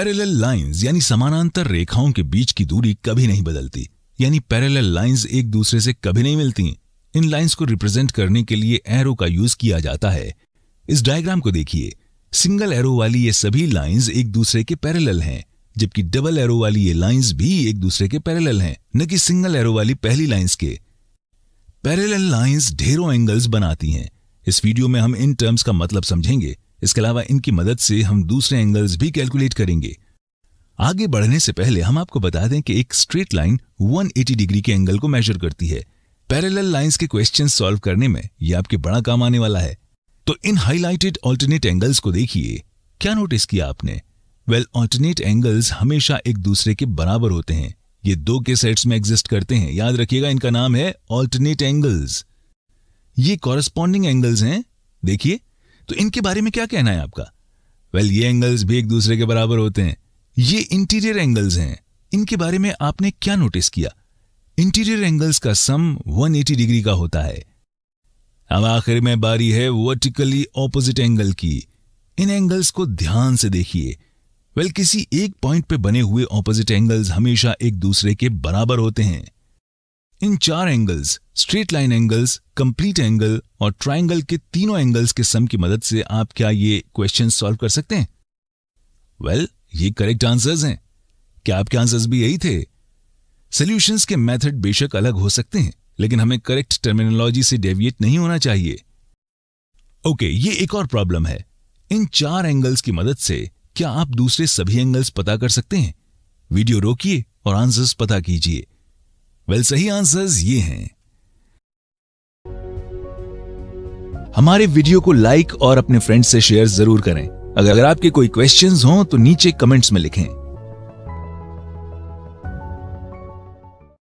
parallel lines यानी समानांतर रेखाओं के बीच की दूरी कभी नहीं बदलती यानी पैरेलल लाइंस एक दूसरे से कभी नहीं मिलती इन लाइंस को रिप्रेजेंट करने के लिए एरो का यूज किया जाता है इस डायग्राम को देखिए सिंगल एरो वाली ये सभी लाइंस एक दूसरे के पैरेलल हैं जबकि डबल एरो वाली ये लाइंस भी एक दूसरे के पैरेलल हैं न कि सिंगल एरो वाली पहली लाइंस के पैरेलल लाइंस ढेरों एंगल्स बनाती हैं इस वीडियो में हम इन टर्म्स का मतलब समझेंगे इसके अलावा इनकी मदद से हम दूसरे एंगल्स भी कैलकुलेट करेंगे आगे बढ़ने से पहले हम आपको बता दें कि एक स्ट्रेट लाइन 180 डिग्री के एंगल को मेजर करती है पैरेलल लाइंस के क्वेश्चन सॉल्व करने में यह आपके बड़ा काम आने वाला है तो इन हाईलाइटेड ऑल्टरनेट एंगल्स को देखिए क्या नोटिस किया आपने वेल ऑल्टरनेट एंगल्स हमेशा एक दूसरे के बराबर होते हैं ये दो के सेट्स में एग्जिस्ट करते हैं याद रखिएगा इनका नाम है ऑल्टरनेट एंगल्स ये कॉरेस्पॉन्डिंग एंगल्स हैं देखिए तो इनके बारे में क्या कहना है आपका वेल ये एंगल्स भी एक दूसरे के बराबर होते हैं ये इंटीरियर एंगल्स हैं इनके बारे में आपने क्या नोटिस किया इंटीरियर एंगल्स का सम 180 डिग्री का होता है अब आखिर में बारी है वर्टिकली ऑपोजिट एंगल की इन एंगल्स को ध्यान से देखिए वेल किसी एक पॉइंट पे बने हुए ऑपोजिट एंगल्स हमेशा एक दूसरे के बराबर होते हैं इन चार angles straight line angles complete angle और ट्राइंगल के तीनों एंगल्स के सम की मदद से आप क्या ये क्वेश्चन सॉल्व कर सकते हैं वेल well, ये करेक्ट आंसर्स हैं क्या आपके आंसर्स भी यही थे सॉल्यूशंस के मेथड बेशक अलग हो सकते हैं लेकिन हमें करेक्ट टर्मिनोलॉजी से डेविएट नहीं होना चाहिए ओके okay, ये एक और प्रॉब्लम है इन चार एंगल्स की मदद से क्या आप दूसरे सभी एंगल्स पता कर सकते हैं वीडियो रोकिए और आंसर्स पता कीजिए वेल सही आंसर्स ये हैं हमारे वीडियो को लाइक और अपने फ्रेंड्स से शेयर जरूर करें अगर आपके कोई क्वेश्चंस हों तो नीचे कमेंट्स में लिखें